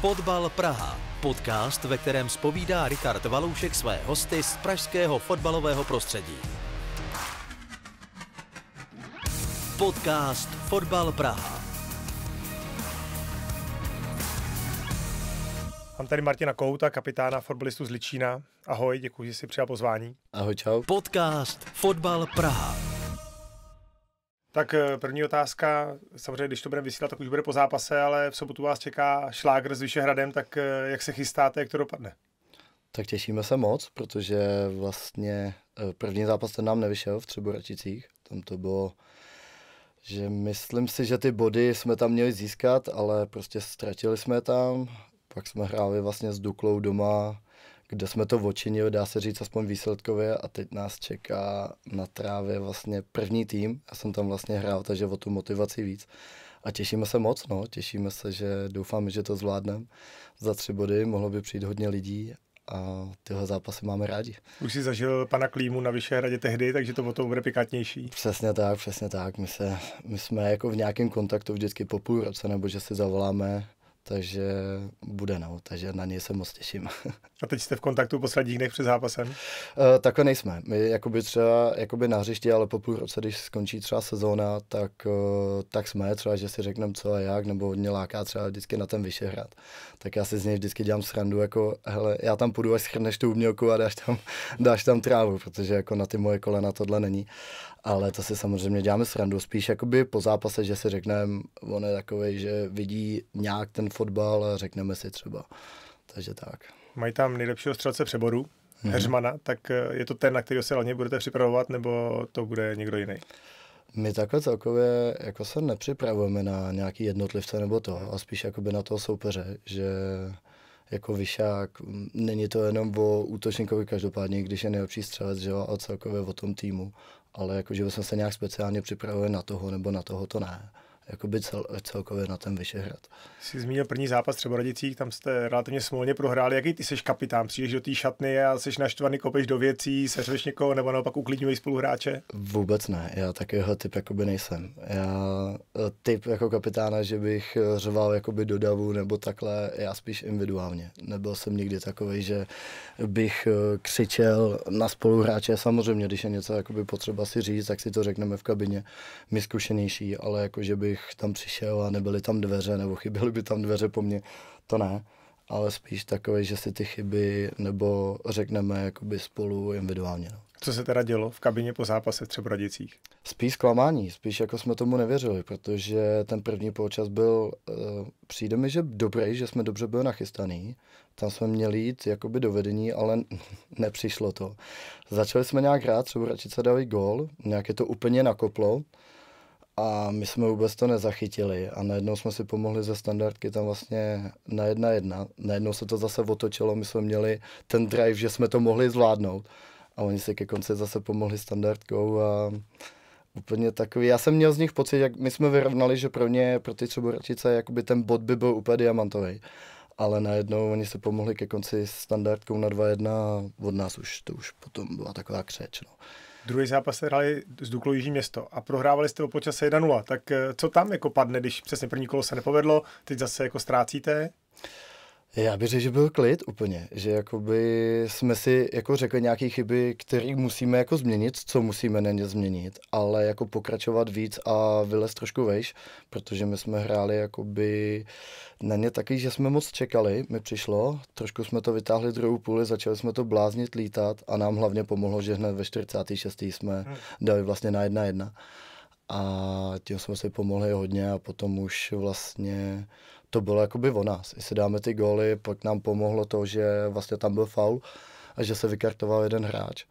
Fotbal Praha. Podcast, ve kterém spovídá Richard Valoušek své hosty z pražského fotbalového prostředí. Podcast Fotbal Praha. Mám tady Martina Kouta, kapitána fotbalistů z Ličína. Ahoj, děkuji, že jsi přijal pozvání. Ahoj, čau. Podcast Fotbal Praha. Tak eh, první otázka, samozřejmě, když to budeme vysílat, tak už bude po zápase, ale v sobotu vás čeká šlágr s Vyšehradem, tak eh, jak se chystáte, jak to dopadne? Tak těšíme se moc, protože vlastně eh, první zápas ten nám nevyšel v Třeboračicích. Tam to bylo, že myslím si, že ty body jsme tam měli získat, ale prostě ztratili jsme tam. Pak jsme hráli vlastně s Duklou doma, kde jsme to očinili, dá se říct aspoň výsledkově a teď nás čeká na trávě vlastně první tým. Já jsem tam vlastně hrál, takže o tu motivaci víc. A těšíme se moc, no. těšíme se, že doufáme, že to zvládneme. Za tři body mohlo by přijít hodně lidí a tyhle zápasy máme rádi. Už jsi zažil pana Klímu na Vyšehradě tehdy, takže to to bude pikatnější. Přesně tak, přesně tak. My, se, my jsme jako v nějakém kontaktu vždycky po půl roce, nebo že si zavoláme takže bude, no, takže na něj se moc těším. A teď jste v kontaktu posledních dnech před zápasem? Uh, takhle nejsme. My jakoby třeba jakoby na hřišti, ale po půl roce, když skončí třeba sezóna, tak, uh, tak jsme třeba, že si řekneme co a jak, nebo mě láká třeba vždycky na ten Vyšehrad. Tak já si z něj vždycky dělám srandu, jako hele, já tam půjdu, až schrneš tu umělku a dáš tam, dáš tam trávu, protože jako na ty moje kolena tohle není. Ale to si samozřejmě děláme srandu. Spíš jakoby po zápase, že si řekneme, on je takový, že vidí nějak ten fotbal a řekneme si třeba. Takže tak. Mají tam nejlepšího střelce přeboru, mm-hmm. Heřmana, tak eh, je to ten, na kterého se hlavně budete připravovat, nebo to bude někdo jiný? My takhle celkově jako se nepřipravujeme na nějaký jednotlivce nebo to, mhm. a spíš jakoby na toho soupeře, že jako vyšák, mm, není to jenom o útočníkovi každopádně, když je nejlepší střelec, že jo, a celkově o tom týmu ale jakože jsem se nějak speciálně připravil na toho nebo na toho to ne jakoby cel, celkově na ten Vyšehrad. Jsi zmínil první zápas třeba Radicích, tam jste relativně smolně prohráli. Jaký ty jsi kapitán? Přijdeš do té šatny a jsi naštvaný, kopeš do věcí, seřveš někoho nebo naopak uklidňuješ spoluhráče? Vůbec ne, já takového typ jakoby nejsem. Já eh, typ jako kapitána, že bych eh, řval jakoby do davu nebo takhle, já spíš individuálně. Nebyl jsem nikdy takový, že bych eh, křičel na spoluhráče. Samozřejmě, když je něco jakoby potřeba si říct, tak si to řekneme v kabině. My zkušenější, ale jako že bych bych tam přišel a nebyly tam dveře, nebo chyběly by tam dveře po mně, to ne. Ale spíš takové, že si ty chyby nebo řekneme jakoby spolu individuálně. No. Co se teda dělo v kabině po zápase v Třebradicích? Spíš zklamání, spíš jako jsme tomu nevěřili, protože ten první poločas byl, eh, přijde mi, že dobrý, že jsme dobře byli nachystaný. Tam jsme měli jít jakoby do vedení, ale nepřišlo to. Začali jsme nějak hrát, třeba radši se dali gol, nějaké to úplně nakoplo a my jsme vůbec to nezachytili a najednou jsme si pomohli ze standardky tam vlastně na jedna jedna. Najednou se to zase otočilo, my jsme měli ten drive, že jsme to mohli zvládnout. A oni si ke konci zase pomohli standardkou a úplně takový. Já jsem měl z nich pocit, jak my jsme vyrovnali, že pro ně, pro ty Třeboračice, jakoby ten bod by byl úplně diamantový. Ale najednou oni se pomohli ke konci standardkou na 2-1 a od nás už to už potom byla taková křeč. No. Druhý zápas se hráli z Duklu Jižní město a prohrávali jste o počase 1-0. Tak eh, co tam jako padne, když přesně první kolo se nepovedlo, teď zase jako ztrácíte? Já bych řekl, že byl klid úplně, že jakoby jsme si jako řekli nějaké chyby, které musíme jako změnit, co musíme na ně změnit, ale jako pokračovat víc a vylez trošku vejš, protože my jsme hráli jakoby na ně taky, že jsme moc čekali, mi přišlo, trošku jsme to vytáhli druhou půli, začali jsme to bláznit lítat a nám hlavně pomohlo, že hned ve 46. jsme hm. dali vlastně na jedna jedna a tím jsme si pomohli hodně a potom už vlastně to bylo jakoby o nás. Jestli dáme ty góly, pak nám pomohlo to, že vlastně tam byl faul a že se vykartoval jeden hráč.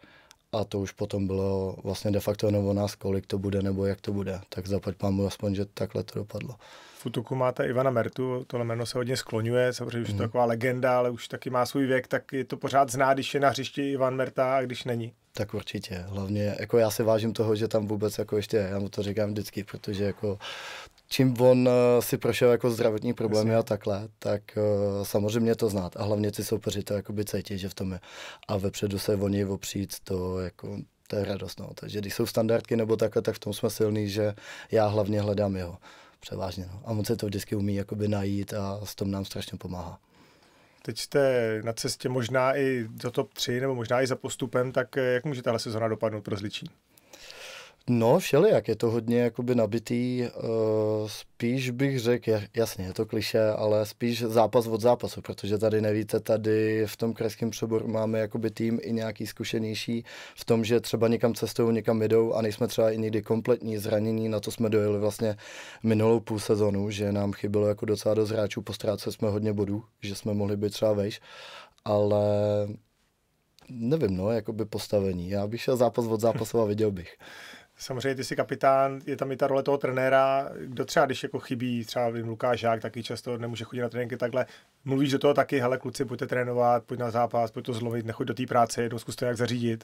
A to už potom bylo vlastně de facto jenom o nás, kolik to bude nebo jak to bude. Tak zapať pámu aspoň, že takhle to dopadlo. V útoku máte Ivana Mertu, tohle jméno se hodně skloňuje, samozřejmě už je to mhm. taková legenda, ale už taky má svůj věk, tak je to pořád zná, když je na hřišti Ivan Merta a když není. Tak určitě, hlavně jako já si vážím toho, že tam vůbec jako ještě, já mu to říkám vždycky, protože jako čím on eh, si prošel jako zdravotní problémy Jasně. a takhle, tak eh, samozřejmě to znát. A hlavně ty soupeři to jakoby cítí, že v tom je. A vepředu se o něj opřít, to jako to je radost. No. Takže když jsou standardky nebo takhle, tak v tom jsme silní, že já hlavně hledám jeho. Převážně. No. A on se to vždycky umí jakoby najít a s tom nám strašně pomáhá. Teď jste na cestě možná i do top 3 nebo možná i za postupem, tak eh, jak může tahle sezona dopadnout pro Zličín? No, všelijak, je to hodně jakoby nabitý, eh, spíš bych řekl, jasně, je to kliše, ale spíš zápas od zápasu, protože tady nevíte, tady v tom krajském přeboru máme jakoby tým i nějaký zkušenější v tom, že třeba někam cestou, někam jedou a nejsme třeba i někdy kompletní zranění, na to jsme dojeli vlastně minulou půl sezonu, že nám chybělo jako docela dost hráčů, postráceli jsme hodně bodů, že jsme mohli být třeba vejš, ale nevím, no, jakoby postavení. Já bych šel zápas od zápasu a viděl bych. Samozřejmě ty jsi kapitán, je tam i ta role toho trenéra, kdo třeba, když jako chybí, třeba vím, Lukáš Žák taky často nemůže chodit na tréninky takhle, mluvíš do toho taky, hele kluci, pojďte trénovat, pojď na zápas, pojď to zlomit, nechoď do té práce, jednou zkuste jak zařídit.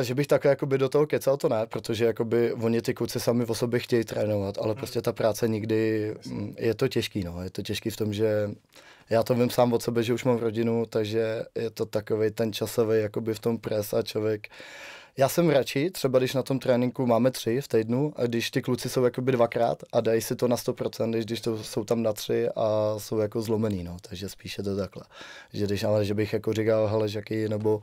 Eh, že bych takhle jakoby do toho kecal, to ne, protože jakoby oni ty kluci sami o sobě chtějí trénovat, ale hmm. prostě ta práce nikdy, mm, je to těžký, no, je to těžký v tom, že já to vím sám od sebe, že už mám rodinu, takže je to takový ten časový jakoby v tom pres a člověk já jsem radši, třeba když na tom tréninku máme tři v týdnu, a když ty kluci jsou jakoby dvakrát a dají si to na 100%, než když to jsou tam na tři a jsou jako zlomený, no, takže spíše to takhle. Že když, ale že bych jako říkal, hele, žaký, nebo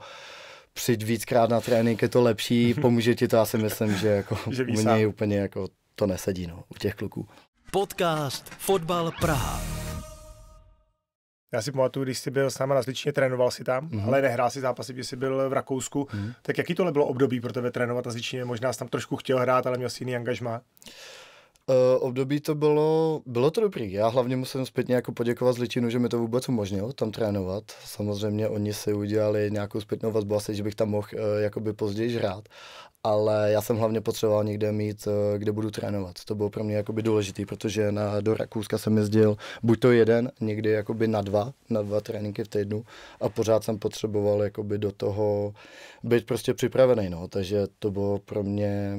přijď víckrát na trénink, je to lepší, pomůže ti to, já si myslím, že jako že u mě úplně jako to nesedí, no, u těch kluků. Podcast Fotbal Praha. Já si pamatuju, když jsi byl s náma na Zličně, trénoval si tam, mm-hmm. ale nehrál si zápasy, když jsi byl v Rakousku. Mm-hmm. Tak jaký tohle bylo období pro tebe trénovat na Zličně? Možná jsi tam trošku chtěl hrát, ale měl jsi jiný angažma. Eh, období to bylo, bylo to dobrý. Já hlavně musím zpětně jako poděkovat Zličinu, že mi to vůbec umožnil tam trénovat. Samozřejmě oni si udělali nějakou zpětnou vazbu, asi, že bych tam mohl uh, jakoby později hrát. Ale já jsem hlavně potřeboval někde mít, uh, kde budu trénovat. To bylo pro mě jakoby důležité, protože na, do Rakouska jsem jezdil buď to jeden, někdy jakoby na dva, na dva tréninky v týdnu a pořád jsem potřeboval jakoby do toho být prostě připravený. No. Takže to bylo pro mě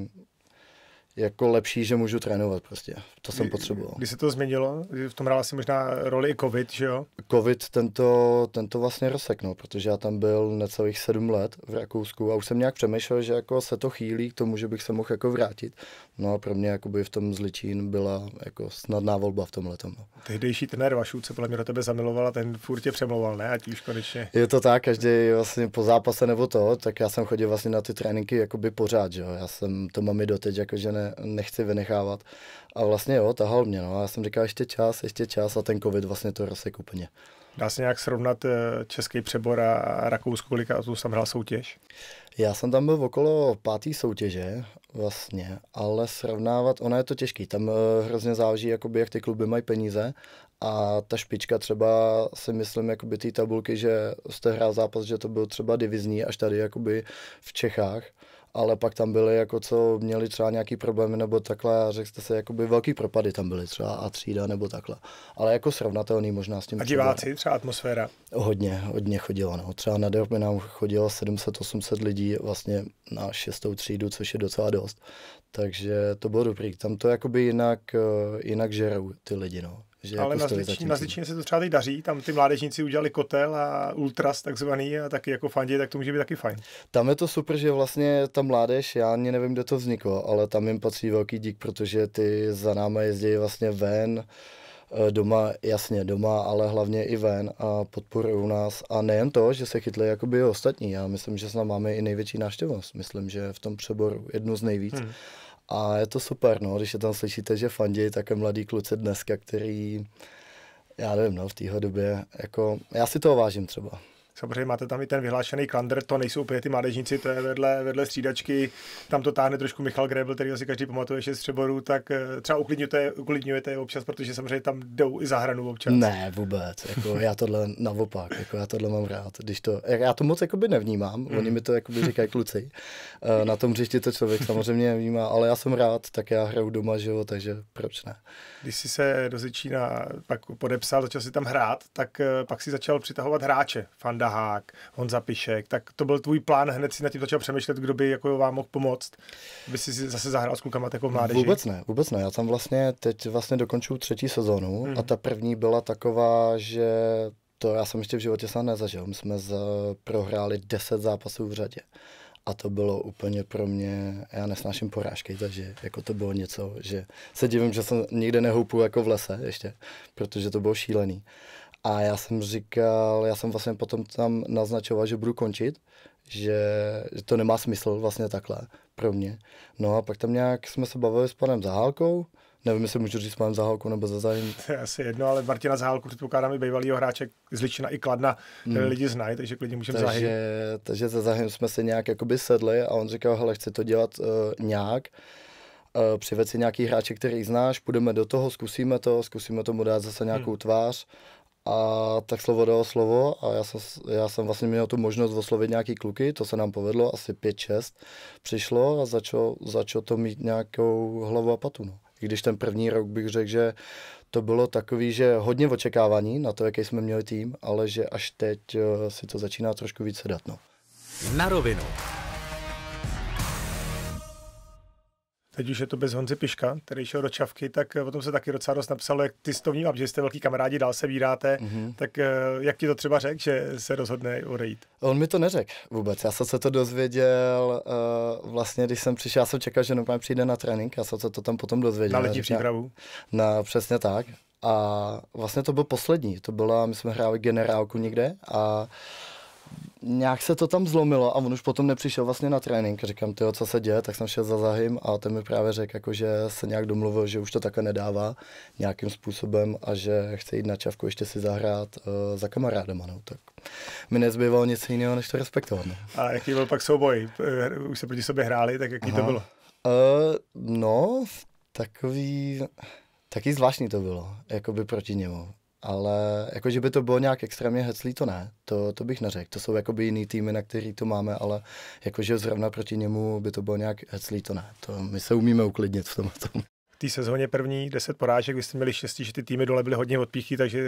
jako lepší, že můžu trénovat prostě. To jsem potřeboval. Kdy se to změnilo? V tom hrál asi možná roli i covid, že jo? Covid tento, tento vlastně rozseknul, no, protože já tam byl necelých sedm let v Rakousku a už jsem nějak přemýšlel, že jako se to chýlí k tomu, že bych se mohl jako vrátit. No a pro mě jako by v tom zličín byla jako snadná volba v tom tomu. No. Tehdejší trenér Vašů se podle mě do tebe zamiloval a ten furt tě přemlouval, ne? Ať už konečně. Je to tak, každý vlastně po zápase nebo to, tak já jsem chodil vlastně na ty tréninky by pořád, že jo? Já jsem, to mám i doteď, jako že ne, nechci vynechávat. A vlastně jo, tahal mě, no. A já jsem říkal ještě čas, ještě čas a ten covid vlastně to rozsek úplně. Dá se nějak srovnat eh, český přebor a Rakousku, kolika tu jsem hrál soutěž? Já jsem tam byl v okolo pátý soutěže vlastně, ale srovnávat, ono je to těžký, tam eh, hrozně záleží, jakoby, jak ty kluby mají peníze a ta špička třeba si myslím, jakoby té tabulky, že jste hrál zápas, že to byl třeba divizní až tady jakoby v Čechách, ale pak tam byli jako co měli třeba nějaký problémy nebo takhle, a řekl jste se, jakoby velký propady tam byly, třeba a třída nebo takhle. Ale jako srovnatelný možná s tím. A diváci, třeba, třeba atmosféra? Hodně, hodně chodilo. No. Třeba na derby nám chodilo 700-800 lidí vlastně na šestou třídu, což je docela dost. Takže to bylo dobrý. Tam to jakoby jinak, eh, jinak žerou ty lidi. No. Že Ale jako na, Zličín, na se to třeba teď daří, tam ty mládežníci udělali kotel a ultras takzvaný a taky jako fandí, tak to může být taky fajn. Tam je to super, že vlastně ta mládež, já ani nevím, kde to vzniklo, ale tam jim patří velký dík, protože ty za náma jezdí vlastně ven, eh, doma, jasně doma, ale hlavně i ven a podporují nás. A nejen to, že se chytli jako by ostatní. Já myslím, že snad máme i největší návštěvnost. Myslím, že v tom přeboru jednu z nejvíc. Hmm. A je to super, no, když je tam slyšíte, že fandí také mladí kluci dneska, který, já nevím, no, v téhle době, jako, já si toho vážím třeba. Samozřejmě máte tam i ten vyhlášený klander, to nejsou úplně ty mládežníci, to je vedle, vedle střídačky, tam to táhne trošku Michal Grebel, který asi každý pamatuje, že z Třeboru, tak eh, třeba uklidňujete, uklidňujete je občas, protože samozřejmě tam jdou i za hranu občas. Ne, vůbec, jako já tohle naopak, jako já tohle mám rád, když to, já to moc jakoby nevnímám, mm. oni mi to jakoby říkají kluci, eh, na tom hřišti to člověk samozřejmě nevnímá, ale já jsem rád, tak já hraju doma, že jo, takže proč ne. Když jsi se do Zičína pak podepsal, začal si tam hrát, tak eh, pak si začal přitahovat hráče, fan Jarda Hák, Honza Pišek, tak to byl tvůj plán, hned si na tím začal přemýšlet, kdo by jako vám mohl pomoct, aby si zase zahrál s klukama jako mládeži. Vůbec ne, vůbec ne. Já tam vlastně teď vlastně dokončuju třetí sezonu mm. a mhm. ta první byla taková, že to já jsem ještě v životě snad nezažil. My jsme za, prohráli 10 zápasů v řadě. A to bylo úplně pro mě, já nesnáším porážky, takže jako to bylo něco, že se divím, že jsem nikde nehoupu jako v lese ještě, protože to bylo šílený. A já jsem říkal, já jsem vlastně potom tam naznačoval, že budu končit, že, že to nemá smysl vlastně takhle pro mě. No a pak tam nějak jsme se bavili s panem Zahálkou, Nevím, jestli můžu říct panem Zahálkou nebo za zájem. To je asi jedno, ale Martina Zahálku předpokládám i bývalýho hráče z Ličina i Kladna, hmm. lidi znají, takže klidně můžeme takže, zahým. Takže za zájem jsme se nějak jakoby sedli a on říkal, hele, chci to dělat uh, nějak, eh, Přivez si nějaký hráče, který znáš, půjdeme do toho, zkusíme to, zkusíme tomu dát zase nějakou hmm. tvář a tak slovo dalo slovo a já jsem, já jsem vlastně měl tu možnost oslovit nějaký kluky, to se nám povedlo, asi 5-6 přišlo a začalo, začal to mít nějakou hlavu a patu. No. I když ten první rok bych řekl, že to bylo takový, že hodně očekávání na to, jaký jsme měli tým, ale že až teď eh, si to začíná trošku více dát. No. Na rovinu. Teď už je to bez Honzy Piška, který šel do Čavky, tak eh, o tom se taky docela dost napsalo, jak ty to vnímám, že jste velký kamarádi, dál se víráte, mm-hmm. tak eh, jak ti to třeba řekl, že se rozhodne odejít? On mi to neřekl vůbec, já jsem se to dozvěděl uh, vlastně, když jsem přišel, já jsem čekal, že normálně přijde na trénink, já jsem se to tam potom dozvěděl. Na letní přípravu? Na, přesně tak. A vlastně to byl poslední, to byla, my jsme hráli generálku někde a uh, nějak se to tam zlomilo a on už potom nepřišel vlastně na trénink. Říkám, ty, co se děje, tak jsem šel za Zahym a ten mi právě řekl, jako, že se nějak domluvil, že už to takhle nedává nějakým způsobem a že chce jít na čavku ještě si zahrát uh, za kamarádama. No. Tak mi nezbývalo nic jiného, než to respektovat. No. A jaký byl pak souboj? Eh, už se proti sobě hráli, tak jaký Aha. to bylo? Uh, no, takový... Taky zvláštní to bylo, jako by proti němu. Ale jako, že by to bylo nějak extrémně heclý, to ne, to, to bych neřekl. To jsou jakoby jiný týmy, na který to máme, ale jakože zrovna proti němu by to bylo nějak heclý, to ne. To my se umíme uklidnit v tomhle tom té sezóně první, 10 porážek, vy jste měli štěstí, že ty týmy dole byly hodně odpíchy, takže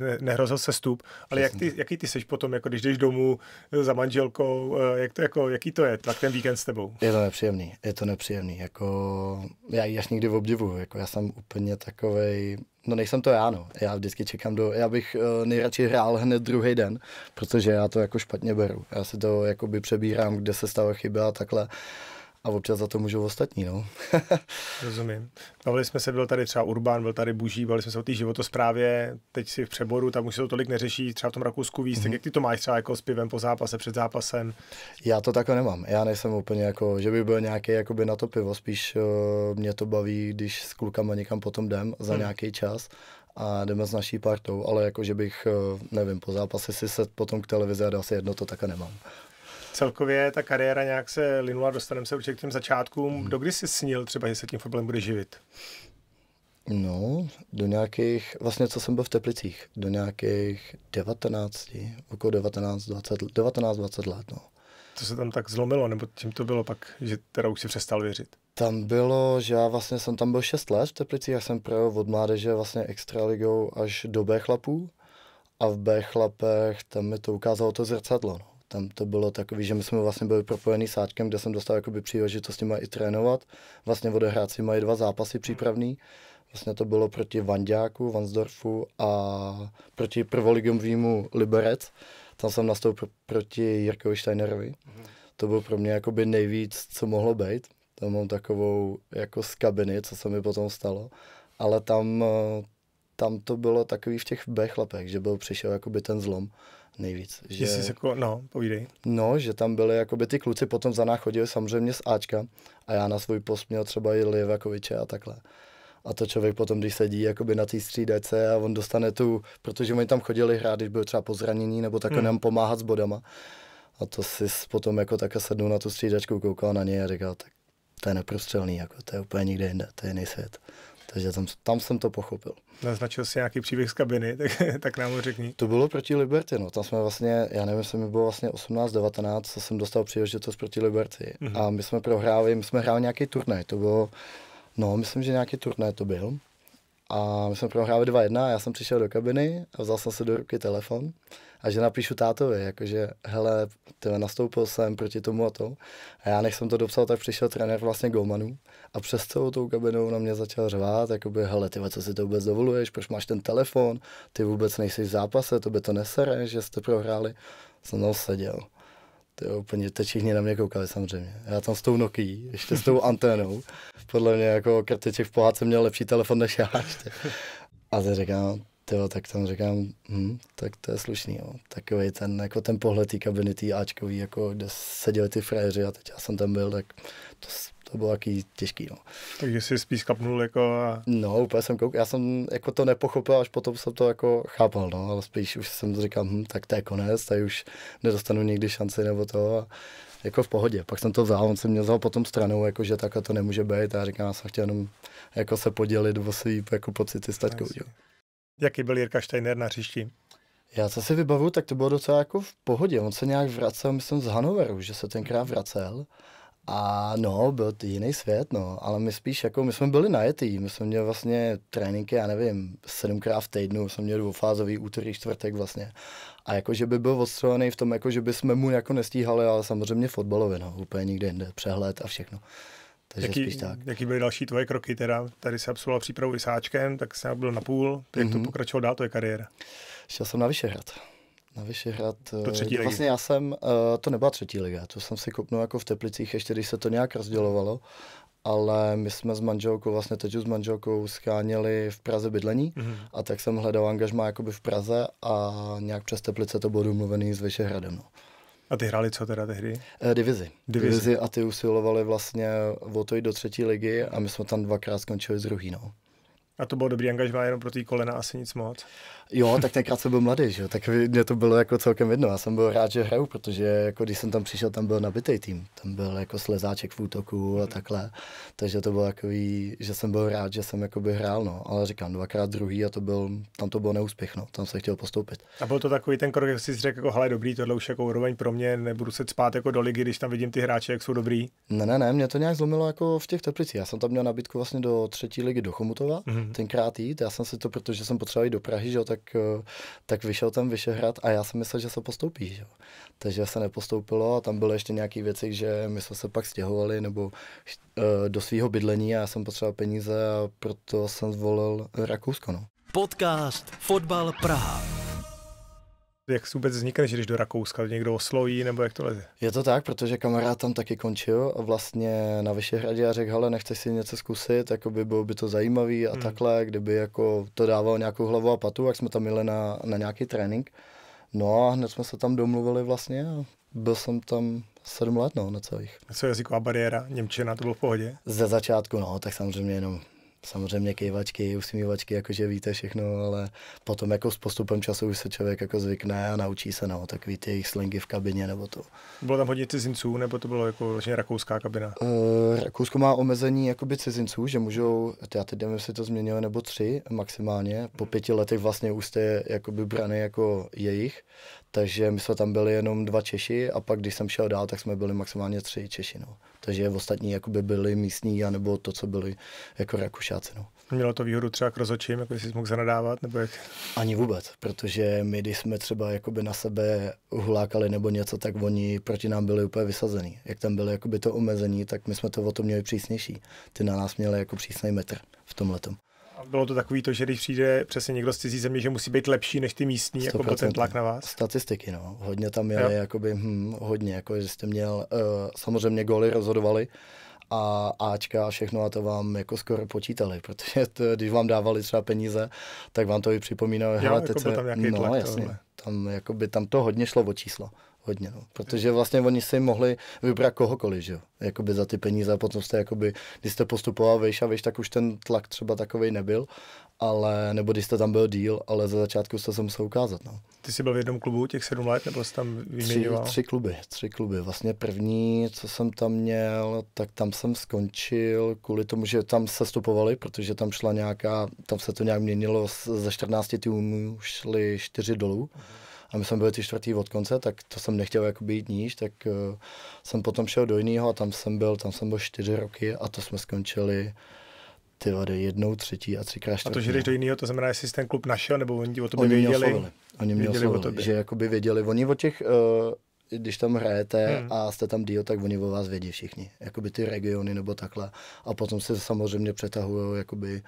eh, nehrozil se stup. Ale jak ty, jaký ty seš potom, jako když jdeš domů eh, za manželkou, eh, jak to, jako, jaký to je, tak ten víkend s tebou? Je to nepříjemný, je to nepříjemný. Jako, já ji až nikdy obdivu, jako já jsem úplně takovej, No nejsem to já, no. Já vždycky čekám do... Já bych uh, nejradši hrál hned druhý den, protože já to jako špatně beru. Já si to jakoby přebírám, kde se stalo chyba a takhle. Uh, a občas za to můžou ostatní. No. Rozumím. Bavili jsme se, byl tady třeba Urban, byl tady Buží, bavili jsme se o té životosprávě, teď si v přeboru, tam už se to tolik neřeší, třeba v tom Rakousku víc, mm-hmm. tak mhm. jak ty to máš třeba jako s pivem po zápase, před zápasem? Já to takhle nemám, já nejsem úplně jako, že by byl nějaký jakoby na to pivo, spíš uh, mě to baví, když s klukama někam potom jdem za mm. nějaký čas a jdeme s naší partou, ale jako, že bych, eh, nevím, po zápase si se potom k televizi a dal si jedno, to také nemám celkově ta kariéra nějak se linula, dostaneme se určitě k těm začátkům. Hmm. Dokdy jsi snil třeba, že se tím fotbalem bude živit? No, do nějakých, vlastně co jsem byl v Teplicích, do nějakých 19, okolo 19, 20, 19, 20 let, no. To se tam tak zlomilo, nebo čím to bylo pak, že teda už si přestal věřit? Tam bylo, že já vlastně jsem tam byl 6 let v Teplicích, já jsem projel od mládeže vlastně extraligou až do B chlapů a v B chlapech tam mi to ukázalo to zrcadlo, no tam to bylo takový, že my jsme vlastně byli propojený sáčkem, kde jsem dostal jakoby příležitost s nimi i trénovat. Vlastně odehrát si mají dva zápasy hmm. přípravný. Vlastně to bylo proti Vandiáku, Vansdorfu a proti prvoligovému Liberec. Tam jsem nastoupil proti Jirkovi Steinerovi. Mm. To bylo pro mě jakoby nejvíc, co mohlo být. Tam mám takovou jako z kabiny, co se mi potom stalo. Ale tam, eh, tam to bylo takový v těch B chlapech, že byl přišel jakoby ten zlom nejvíc. Že, Jsi jako, no, povídej. No, že tam byly, jako by ty kluci potom za náchodili chodili samozřejmě z Ačka a já na svůj post měl třeba i Livakoviče a takhle. A to člověk potom, když sedí jakoby na té střídece a on dostane tu, protože oni tam chodili hrát, když byl třeba po zranění nebo takhle hmm. nám pomáhat s bodama. A to si potom jako také sednu na tu střídačku, koukal na něj a říkal, tak to je neprostřelný, jako, to je úplně nikde jinde, to je jiný svět. Takže tam, tam jsem to pochopil. Naznačil si nějaký příběh z kabiny, tak, tak nám ho řekni. To bylo proti Liberty, no. Tam jsme vlastně, já nevím, se mi bylo vlastně 18, 19, co jsem dostal příležitost proti Liberty. Mm-hmm. A my jsme prohráli, my jsme hráli nějaký turnaj, to bylo, no, myslím, že nějaký turnaj to byl. A my jsme prohráli 2-1 já jsem přišel do kabiny a vzal jsem si do ruky telefon a že napíšu tátovi, jakože hele, tyhle, nastoupil jsem proti tomu a to. A já než jsem to dopsal, tak přišel trenér vlastně Gomanů a přes celou tou kabinou na mě začal řvát, jakoby hele, ty co si to vůbec dovoluješ, proč máš ten telefon, ty vůbec nejsi v zápase, to by to nesere, že jste prohráli. Jsem tam seděl. To je úplně, teď všichni na mě koukali samozřejmě. Já tam s tou Nokií, ještě s tou anténou. Podle mě jako krteček v pohádce měl lepší telefon než já ještě. A teď říkám, Jo, tak tam říkám, hm, tak to je slušný, jo. takový ten, jako ten pohled té kabiny, tý Ačkový, jako kde seděli ty frajeři a teď já jsem tam byl, tak to, to bylo taky těžký, no. Takže jsi spíš kapnul jako a... No, úplně jsem koukal, já jsem jako to nepochopil, až potom jsem to jako chápal, no, ale spíš už jsem říkal, hm, tak to je konec, tady už nedostanu nikdy šanci nebo to a jako v pohodě. Pak jsem to vzal, on se mě vzal potom stranou, jako že takhle to nemůže být a já říkám, já jsem chtěl jenom jako se podělit o svý jako pocity s taťkou, Jaký byl Jirka Steiner na hřišti? Já co si vybavu, tak to bylo docela jako v pohodě. On se nějak vracel, myslím, z Hanoveru, že se tenkrát vracel. A no, byl to jiný svět, no, ale my spíš jako, my jsme byli najetý, my jsme měli vlastně tréninky, já nevím, sedmkrát v týdnu, jsme měli dvoufázový úterý, čtvrtek vlastně. A jako, že by byl odstřelený v tom, jako, že by jsme mu jako nestíhali, ale samozřejmě fotbalově, no, úplně nikde jinde, přehled a všechno. Takže jaký, spíš tak. Jaký byly další tvoje kroky teda? Tady se absolvoval přípravu vysáčkem, tak jsem byl na půl. Jak mm-hmm. to mhm. pokračovalo dál, to je kariéra? Šel jsem na Vyšehrad. Na Vyšehrad. To eh, třetí ligy. Vlastně já jsem, eh, to nebyla třetí liga, to jsem si kopnul jako v Teplicích, ještě když se to nějak rozdělovalo, ale my jsme s manželkou, vlastně teď už s manželkou schánili v Praze bydlení mm-hmm. a tak jsem hledal angažma jakoby v Praze a nějak přes Teplice to bylo domluvený s Vyšehradem. No. A ty hráli co teda tehdy? Eh, divizi. divizi. Divizi a ty usilovali vlastně o to i do třetí ligy a my jsme tam dvakrát skončili s No. A to bylo dobrý angažmá jenom pro ty kolena, asi nic moc. Jo, tak tenkrát jsem byl mladý, že? tak mě to bylo jako celkem jedno. Já jsem byl rád, že hraju, protože jako když jsem tam přišel, tam byl nabitý tým. Tam byl jako slezáček v útoku a takhle. Takže to bylo takový, že jsem byl rád, že jsem jakoby hrál, no. Ale říkám, dvakrát druhý a to byl, tam to bylo neúspěch, no. Tam se chtěl postoupit. A byl to takový ten krok, jak jsi řekl, jako, hele, dobrý, tohle už jako úroveň pro mě, nebudu se spát jako do ligy, když tam vidím ty hráče, jak jsou dobrý. Ne, ne, ne, mě to nějak zlomilo jako v těch teplicích. Já jsem tam měl nabídku vlastně do třetí ligy do Chomutova, mm-hmm. tenkrát jít. Já jsem si to, protože jsem potřeboval jít do Prahy, že jo, tak tak, eh, tak vyšel ten Vyšehrad a já jsem myslel, že se postoupí. Že? Takže se nepostoupilo a tam byly ještě nějaké věci, že my jsme se pak stěhovali nebo eh, do svého bydlení a já jsem potřeboval peníze a proto jsem zvolil Rakousko. No. Podcast Fotbal Praha jak vůbec vznikne, že jdeš do Rakouska někdo oslojí, nebo jak to leze? Je to tak, protože kamarád tam taky končil a vlastně na Vyšehradě a řekl, hele, nechceš si něco zkusit, jako by bylo by to zajímavý a hmm. takhle, kdyby jako to dával nějakou hlavu a patu, jak jsme tam jeli na, na nějaký trénink. No a hned jsme se tam domluvili vlastně a byl jsem tam sedm let, no, na necelých. Co jazyková bariéra, Němčina, to bylo v pohodě? Ze začátku, no, tak samozřejmě jenom samozřejmě kejvačky, usmívačky, jakože víte všechno, ale potom jako s postupem času už se člověk jako zvykne a naučí se, no, tak víte jejich slingy v kabině nebo to. Bylo tam hodně cizinců, nebo to bylo jako vlastně rakouská kabina? Uh, Rakousko má omezení jakoby cizinců, že můžou, já teď nevím, jestli to změnilo, nebo tři maximálně, po mhm. pěti letech vlastně už jste jakoby brany jako jejich, takže my jsme tam byli jenom dva Češi a pak, když jsem šel dál, tak jsme byli maximálně tři Češi, no takže ostatní jakoby byli místní, anebo to, co byli jako Rakušáci. No. Mělo to výhodu třeba k rozočím, jako jsi mohl zanadávat? Nebo jak? Ani vůbec, protože my, když jsme třeba jakoby na sebe uhlákali nebo něco, tak oni proti nám byli úplně vysazení. Jak tam byly jakoby to omezení, tak my jsme to o to měli přísnější. Ty na nás měli jako přísný metr v tom letom bylo to takový to, že když přijde přesně někdo z cizí země, že musí být lepší než ty místní, jako byl ten tlak na vás? Statistiky, no. Hodně tam je, jako jakoby, hm, hodně, jako, že jste měl, uh, samozřejmě góly rozhodovali, a Ačka a všechno a to vám jako skoro počítali, protože to, když vám dávali třeba peníze, tak vám to i připomínalo. Jo, jako se, tam nějaký no, tlak, jasně, tam, jakoby, tam to hodně šlo o číslo hodně, no. protože vlastně oni si mohli vybrat kohokoliv, že jo, jakoby za ty peníze a potom jste jakoby, když jste postupoval vejš a vejš, tak už ten tlak třeba takový nebyl, ale, nebo když jste tam byl díl, ale za začátku jste se musel ukázat, no. Ty jsi byl v jednom klubu těch sedm let, nebo jsi tam vyměňoval? Tři, tři kluby, tři kluby, vlastně první, co jsem tam měl, tak tam jsem skončil kvůli tomu, že tam se stupovali, protože tam šla nějaká, tam se to nějak měnilo, ze 14 týmů šli čtyři dolů. uh-huh a my jsme byli ty čtvrtý od konce, tak to jsem nechtěl jako být níž, tak uh, jsem potom šel do jiného a tam jsem byl, tam jsem byl čtyři roky a to jsme skončili ty vady jednou, třetí a třikrát čtvrtý. A to, že jdeš do jiného, to znamená, jestli jsi ten klub našel, nebo oni o tobě oni věděli? Oslovili. Oni mě věděli oslovili, o tobě. že věděli. Oni o těch, uh, když tam hrajete hmm. a jste tam díl, tak oni o vás vědí všichni. Jakoby ty regiony nebo takhle. A potom se samozřejmě přetahují, jakoby uh,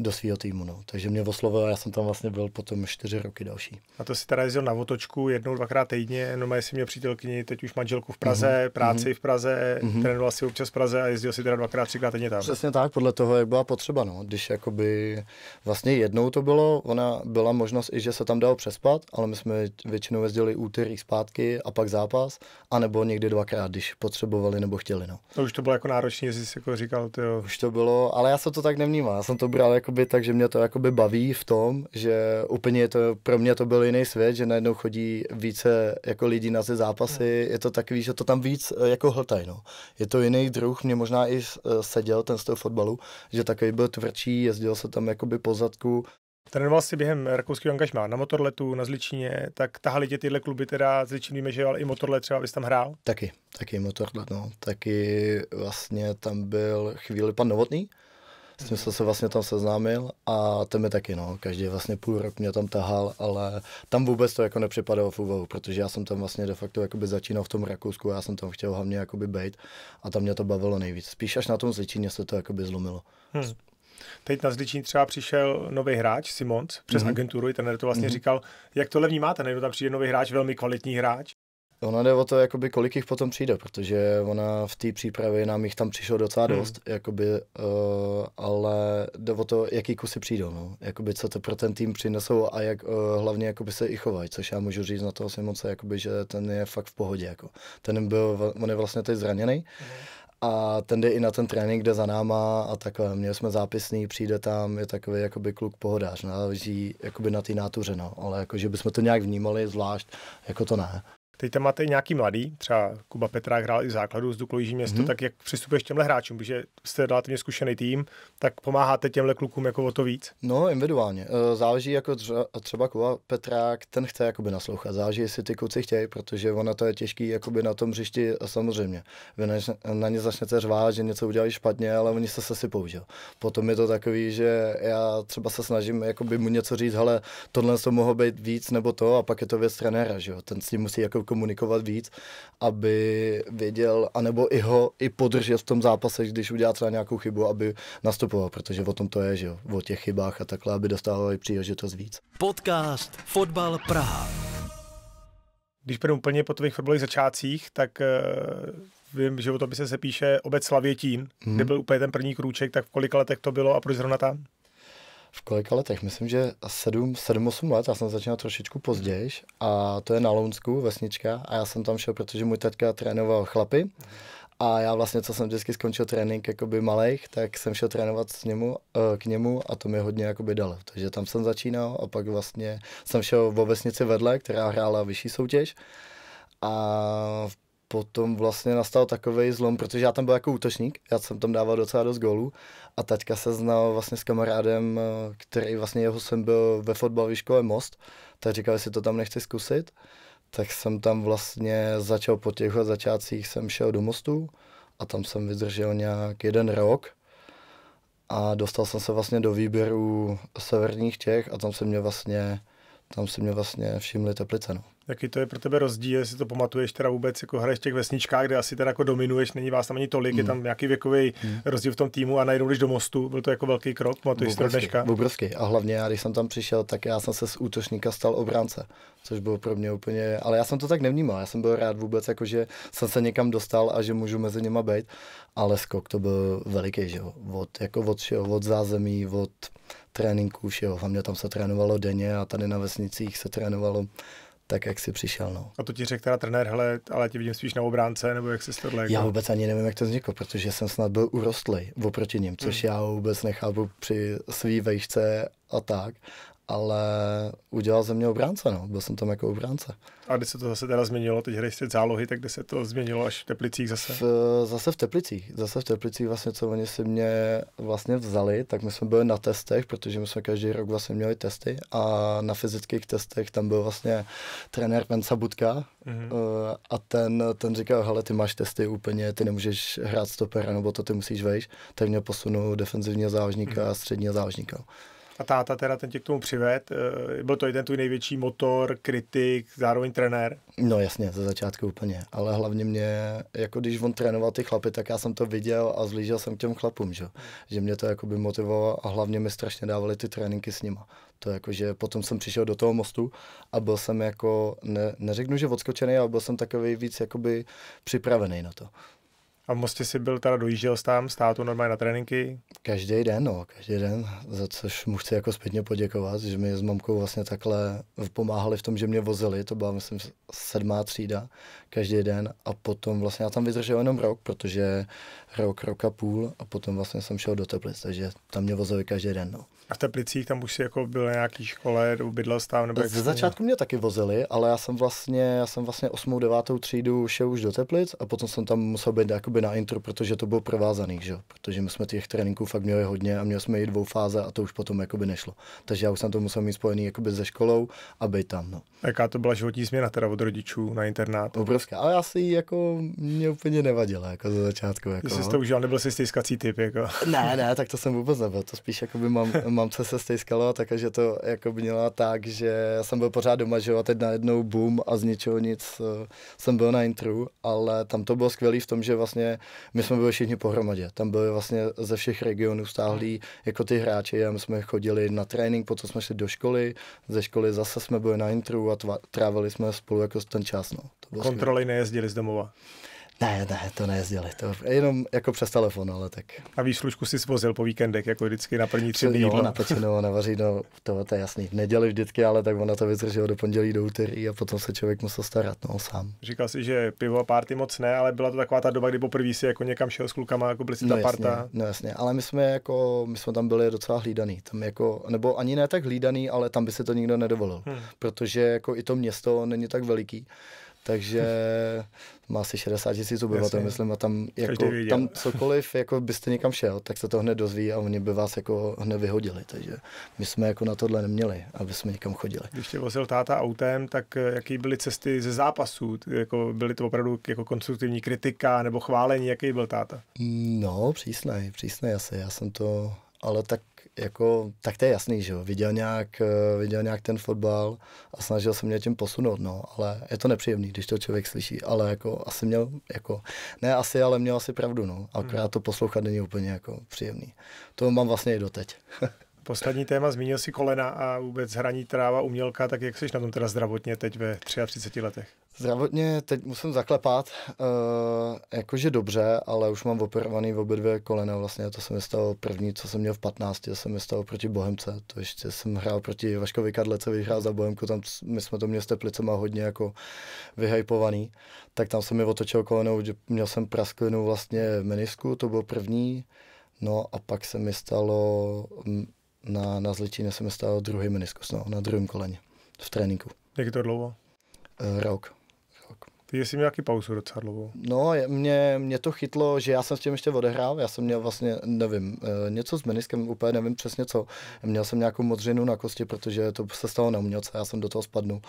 do svého týmu. No. Takže mě oslovil a já jsem tam vlastně byl potom čtyři roky další. A to si teda jezdil na otočku jednou, dvakrát týdně, jenom jestli měl přítelkyni, teď už manželku v Praze, mm-hmm. práci mm-hmm. v Praze, mm-hmm. trénoval si občas v Praze a jezdil si teda dvakrát, třikrát týdně tam. Přesně tak, podle toho, jak byla potřeba. No. Když jakoby vlastně jednou to bylo, ona byla možnost i, že se tam dalo přespat, ale my jsme většinou jezdili úterý zpátky a pak zápas, anebo někdy dvakrát, když potřebovali nebo chtěli. No. To už to bylo jako náročné, jsi jako říkal. To jo. Už to bylo, ale já jsem to tak nevnímal. Já jsem to bral jakoby tak, že mě to jakoby baví v tom, že úplně je to, pro mě to byl jiný svět, že najednou chodí více jako lidí na ty zápasy, hmm. je to takový, že to tam víc eh, jako hltaj, no. Je to jiný druh, mě možná i eh, seděl ten z toho fotbalu, že takový byl tvrdší, jezdil se tam jakoby po zadku, Trénoval si během rakouského angažmá na motorletu, na Zličině, tak tahali tě tyhle kluby teda, Zličín víme, že i motorlet třeba abys tam hrál? Taky, taky motorlet, no. Taky vlastně tam byl chvíli pan Novotný, s tím jsem se vlastně tam seznámil a ten mi taky, no, každý vlastně půl rok mě tam tahal, ale tam vůbec to jako nepřipadalo v úvahu, protože já jsem tam vlastně de facto jakoby začínal v tom Rakousku, já jsem tam chtěl hlavně jakoby bejt a tam mě to bavilo nejvíc. Spíš až na tom zličině se to jakoby zlomilo. Hmm. Teď na Zličín třeba přišel nový hráč, Simons, přes mm-hmm. agenturu, i ten to vlastně mm-hmm. říkal, jak tohle vnímáte, někdo tam přijde nový hráč, velmi kvalitní hráč, Ono jde o to, jakoby, kolik jich potom přijde, protože ona v té přípravě nám jich tam přišlo docela hmm. dost, hmm. jakoby, uh, ale jde o to, jaký kusy přijdou, no. jakoby, co to pro ten tým přinesou a jak uh, hlavně jakoby, se i chovají, což já můžu říct na toho Simonce, jakoby, že ten je fakt v pohodě. Jako. Ten byl, on je vlastně teď zraněný. Hmm. A ten jde i na ten trénink, kde za náma a takhle. Měli jsme zápisný, přijde tam, je takový jakoby kluk pohodář, náleží jakoby na té nátuře, no. Ale jakože bychom to nějak vnímali zvlášť, jako to ne. Teď tam máte nějaký mladý, třeba Kuba Petrák hrál i v základu z Duklu Jižní město, mm-hmm. tak jak přistupuješ těmhle hráčům, že jste relativně zkušený tým, tak pomáháte těmhle klukům jako o to víc? No, individuálně. Eh, záleží jako třeba, Kuba Petrák, ten chce jakoby naslouchat. Záleží, jestli ty kluci chtějí, protože ono to je těžký jakoby na tom hřišti eh, samozřejmě. Vy na, na ně začnete řvát, že něco udělali špatně, ale oni se se si použil. Potom je to takový, že já třeba se snažím jakoby mu něco říct, ale tohle to mohlo být víc nebo to, a pak je to věc trenéra, že jo? Ten s tím musí jako komunikovat víc, aby věděl, anebo i ho i podržet v tom zápase, když udělá třeba nějakou chybu, aby nastupoval, protože o tom to je, že jo, o těch chybách a takhle, aby dostával i příležitost víc. Podcast Fotbal Praha. Když půjdu úplně po tvých fotbalových začátcích, tak uh, vím, že o to by se píše obec Slavětín, hmm. kde mhm. byl úplně ten první krůček, tak v kolika letech to bylo a proč zrovna tam? v kolika letech? Myslím, že 7, 8 let, já jsem začínal trošičku později a to je na Lounsku vesnička a já jsem tam šel, protože můj teďka trénoval chlapy a já vlastně, co jsem vždycky skončil trénink jakoby malých, tak jsem šel trénovat s němu, eh, k němu a to mi hodně jakoby dalo. Takže tam jsem začínal a pak vlastně jsem šel v vesnici vedle, která hrála vyšší soutěž a potom vlastně nastal takový zlom, protože já tam byl jako útočník, já jsem tam dával docela dost gólů a taťka se znal vlastně s kamarádem, eh, který vlastně jeho jsem byl ve fotbalové škole Most, tak říkal, jestli to tam nechci zkusit, tak jsem tam vlastně začal po těch začátcích, jsem šel do Mostu a tam jsem vydržel nějak jeden rok a dostal jsem se vlastně do výběru severních Čech a tam se mě vlastně, tam se mě vlastně všimli Teplice, no. Jaký to je pro tebe rozdíl, jestli to pamatuješ teda vůbec, jako hraješ v těch vesničkách, kde asi teda jako dominuješ, není vás tam ani tolik, mm. je hmm. tam nějaký věkový mm. rozdíl v tom týmu a najednou když do mostu, byl to jako velký krok, pamatuješ to dneška. Obrovský. A hlavně já, když jsem tam přišel, tak já jsem se z útočníka stal obránce, což bylo pro mě úplně, ale já jsem to tak nevnímal, já jsem byl rád vůbec, jako že jsem se někam dostal a že můžu mezi něma být, ale skok to byl veliký, že jo, od, jako od všeho, od zázemí, od tréninku, všeho. Hlavně tam se trénovalo denně a tady na vesnicích se trénovalo tak, jak si přišel. No. A to ti řekl teda trenér, hele, ale tě vidím spíš na obránce, nebo jak jsi tohle... Já vůbec ani nevím, jak to vzniklo, protože jsem snad byl urostlý, oproti ním, což hmm. já vůbec nechápu při svý vejšce a tak ale udělal ze mě obránce, no. byl jsem tam jako obránce. A kdy se to zase teda změnilo, teď hraješ zálohy, tak kde se to změnilo až v Teplicích zase? V, zase v Teplicích, zase v Teplicích vlastně, co oni si mě vlastně vzali, tak my jsme byli na testech, protože my jsme každý rok vlastně měli testy a na fyzických testech tam byl vlastně trenér Pensa Budka mm-hmm. a ten, ten říkal, hele, ty máš testy úplně, ty nemůžeš hrát stopera, nebo to ty musíš vejš, tak mě posunul defenzivního záložníka mm-hmm. a mhm. středního záložníka. A táta teda ten tě k tomu přived. Eh, byl to i ten tvůj největší motor, kritik, zároveň trenér? No jasně, ze začátku úplně. Ale hlavně mě, jako když on trénoval ty chlapy, tak já jsem to viděl a zlížel jsem k těm chlapům, že? že mě to jakoby motivovalo a hlavně mi strašně dávali ty tréninky s nima. To jako, že potom jsem přišel do toho mostu a byl jsem jako, ne, neřeknu, že odskočený, ale byl jsem takový víc jakoby připravený na to. A v Mostě si byl teda dojížděl tam státu normálně na tréninky? Každý den, no, každý den, za což mu chci jako zpětně poděkovat, že mi s mamkou vlastně takhle pomáhali v tom, že mě vozili, to byla myslím sedmá třída, každý den a potom vlastně já tam vydržel jenom rok, protože rok, rok a půl a potom vlastně jsem šel do teplice, takže tam mě vozili každý den, no. A v Teplicích tam už si jako byl na nějaký škole, bydlel tam? Nebo Ze začátku mě taky vozili, ale já jsem vlastně, já jsem vlastně 8. 9. třídu šel už do Teplic a potom jsem tam musel být jakoby na intro, protože to bylo provázaný, že? protože my jsme těch tréninků fakt měli hodně a měli jsme i dvou fáze a to už potom jakoby nešlo. Takže já už jsem to musel mít spojený jakoby se školou a být tam. No. A jaká to byla životní změna teda od rodičů na internát? Obrovská, ale asi jako mě úplně nevadila jako ze začátku. Jako, jsi no. to užil, nebyl jsi stiskací typ? Jako. Ne, ne, tak to jsem vůbec nebyl, to spíš jakoby mám, mám mamce se stejskalo, takže to jako měla tak, že jsem byl pořád doma, že jo, a teď najednou boom a z ničeho nic eh, jsem byl na intru, ale tam to bylo skvělé v tom, že vlastně my jsme byli všichni pohromadě. Tam byli vlastně ze všech regionů stáhlí jako ty hráči a my jsme chodili na trénink, potom jsme šli do školy, ze školy zase jsme byli na intru a tva- trávili jsme spolu jako ten čas. No. To Kontroly skvělý. nejezdili z domova. Ne, ne, to nejezdili, to jenom jako přes telefon, ale tak. A výslužku si svozil po víkendech, jako vždycky na první tři dny na pečeno, na vaříno, to, to je jasný. Neděli vždycky, ale tak ona to vydržela do pondělí, do úterý a potom se člověk musel starat, no, sám. Říkal si, že pivo a párty moc ne, ale byla to taková ta doba, kdy poprvé si jako někam šel s klukama, jako byli si no, ta parta. No jasně, ale my jsme jako, my jsme tam byli docela hlídaný, tam jako, nebo ani ne tak hlídaný, ale tam by se to nikdo nedovolil, hmm. protože jako i to město není tak veliký takže má asi 60 tisíc obyvatel, myslím, a tam, jako, tam cokoliv, jako byste někam šel, tak se to hned dozví a oni by vás jako hned vyhodili, takže my jsme jako na tohle neměli, aby jsme někam chodili. Když tě vozil táta autem, tak eh, jaký byly cesty ze zápasů? Jako, byly to opravdu jako konstruktivní kritika nebo chválení, jaký byl táta? Mm, no, přísnej, přísnej asi, já jsem to ale tak jako, tak to je jasný, že jo, viděl nějak, eh, viděl nějak ten fotbal a snažil se mě tím posunout, no, ale je to nepříjemný, když to člověk slyší, ale jako asi měl, jako, ne asi, ale měl asi pravdu, no, akorát to poslouchat není úplně jako příjemný. To mám vlastně i doteď. Poslední téma, zmínil si kolena a vůbec hraní tráva, umělka, tak jak jsi na tom teda zdravotně teď ve 33 letech? Zdravotně teď musím zaklepat, uh, jakože dobře, ale už mám operovaný v obě dvě kolena vlastně, to mi stalo první, co jsem měl v 15, to mi stalo proti Bohemce, to ještě jsem hrál proti Vaškovi Kadlece, vyhrál za Bohemku, tam my jsme to měli s Teplicema hodně jako vyhypovaný, tak tam jsem mi otočil kolenou, měl jsem prasklinu vlastně v menisku, to byl první, no a pak se mi stalo, mm, na, na zličině se mi stalo druhý meniskus, no, na druhém koleně, v tréninku. Jak to dlouho? Eh, rok. Ty jsi měl nějaký pauzu docadlovou. No, mě, mě to chytlo, že já jsem s tím ještě odehrál, já jsem měl vlastně, nevím, eh, něco s meniskem, úplně nevím přesně co. Měl jsem nějakou modřinu na kosti, protože to se stalo na umělce, já jsem do toho spadnul.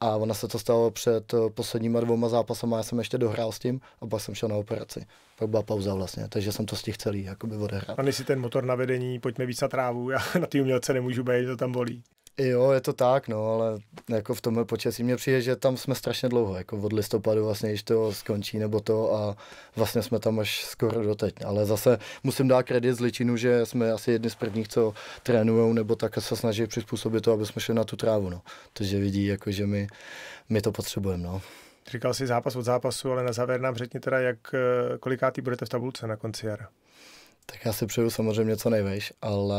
A ona se to stalo před eh, posledníma dvouma zápasama, já jsem ještě dohrál s tím a pak jsem šel na operaci. Pak byla pauza vlastně, takže jsem to z těch celý jakoby odehrál. A si ten motor na vedení, pojďme víc na trávu, já na ty umělce nemůžu být, to tam bolí. Jo, je to tak, no, ale jako v tomhle počasí mě přijde, že tam jsme strašně dlouho, jako od listopadu vlastně, když to skončí nebo to a vlastně jsme tam až skoro do teď. ale zase musím dát kredit z Ličinu, že jsme asi jedni z prvních, co trénují nebo tak se snaží přizpůsobit to, aby jsme šli na tu trávu, no, takže vidí, jako, že my, my to potřebujeme, no. Říkal jsi zápas od zápasu, ale na závěr nám řekni teda, jak kolikátý budete v tabulce na konci jara. Tak já si přeju samozřejmě co nejvejš, ale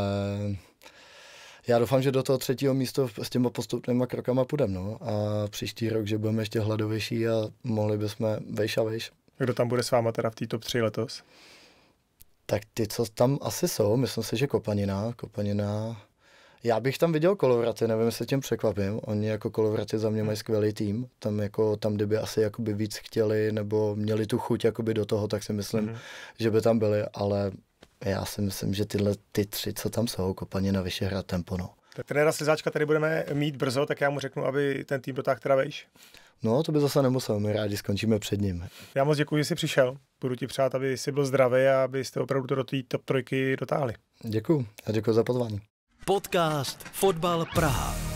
já doufám, že do toho třetího místa s těma postupnýma krokama půjdeme, no. A příští rok, že budeme ještě hladovější a mohli bychom vejš a vejš. Kdo tam bude s váma teda v té top 3 letos? Tak ty, co tam asi jsou, myslím si, že Kopanina, Kopanina, já bych tam viděl kolovraty, nevím, jestli tím překvapím. Oni jako kolovraty za mě mají skvělý tým. Tam, jako, tam kdyby asi jakoby víc chtěli nebo měli tu chuť jakoby do toho, tak si myslím, mm-hmm. že by tam byli, ale já si myslím, že tyhle ty tři, co tam jsou, kopaně na Vyšehrad no. Tak trenéra Slizáčka tady budeme mít brzo, tak já mu řeknu, aby ten tým dotáhl teda vejš. No, to by zase nemusel, my rádi skončíme před ním. Já moc děkuji, že jsi přišel. Budu ti přát, aby jsi byl zdravý a abyste opravdu to do té top trojky dotáhli. Děkuji a děkuji za pozvání. Podcast Fotbal Praha.